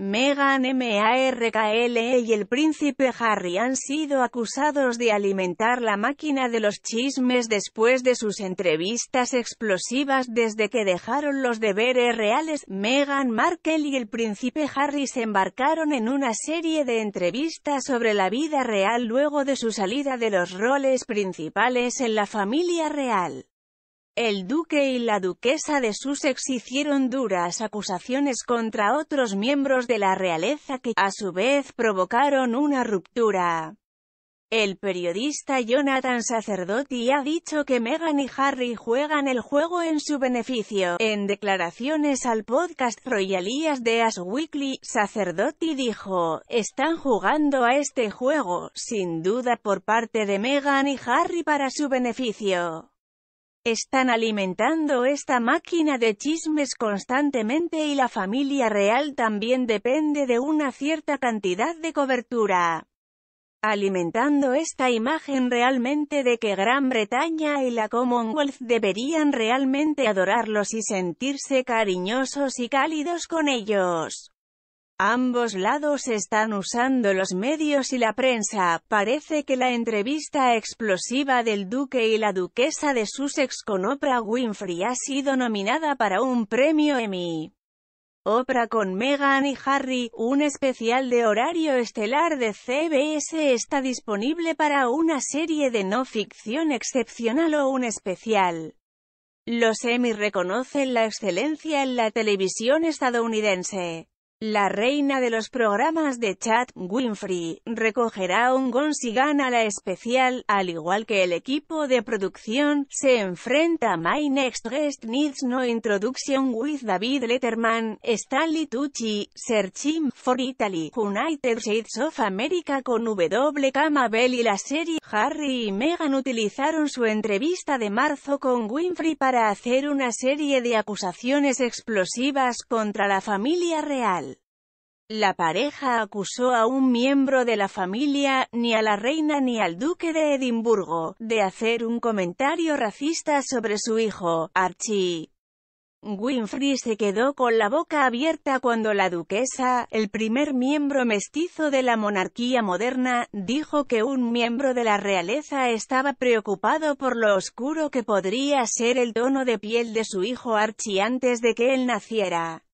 Meghan Markle y el príncipe Harry han sido acusados de alimentar la máquina de los chismes después de sus entrevistas explosivas desde que dejaron los deberes reales. Meghan Markle y el príncipe Harry se embarcaron en una serie de entrevistas sobre la vida real luego de su salida de los roles principales en la familia real. El duque y la duquesa de Sussex hicieron duras acusaciones contra otros miembros de la realeza que, a su vez, provocaron una ruptura. El periodista Jonathan Sacerdoti ha dicho que Meghan y Harry juegan el juego en su beneficio. En declaraciones al podcast Royalías de As Weekly, Sacerdoti dijo, están jugando a este juego, sin duda por parte de Meghan y Harry para su beneficio. Están alimentando esta máquina de chismes constantemente y la familia real también depende de una cierta cantidad de cobertura. Alimentando esta imagen realmente de que Gran Bretaña y la Commonwealth deberían realmente adorarlos y sentirse cariñosos y cálidos con ellos. Ambos lados están usando los medios y la prensa, parece que la entrevista explosiva del duque y la duquesa de Sussex con Oprah Winfrey ha sido nominada para un premio Emmy. Oprah con Meghan y Harry, un especial de horario estelar de CBS está disponible para una serie de no ficción excepcional o un especial. Los Emmy reconocen la excelencia en la televisión estadounidense. La reina de los programas de chat, Winfrey, recogerá un Gonzigan si gana la especial, al igual que el equipo de producción, se enfrenta a My Next Guest Needs No Introduction with David Letterman, Stanley Tucci, Serchim for Italy, United States of America con W. Camabel y la serie, Harry y Meghan utilizaron su entrevista de marzo con Winfrey para hacer una serie de acusaciones explosivas contra la familia real. La pareja acusó a un miembro de la familia, ni a la reina ni al duque de Edimburgo, de hacer un comentario racista sobre su hijo, Archie. Winfrey se quedó con la boca abierta cuando la duquesa, el primer miembro mestizo de la monarquía moderna, dijo que un miembro de la realeza estaba preocupado por lo oscuro que podría ser el tono de piel de su hijo Archie antes de que él naciera.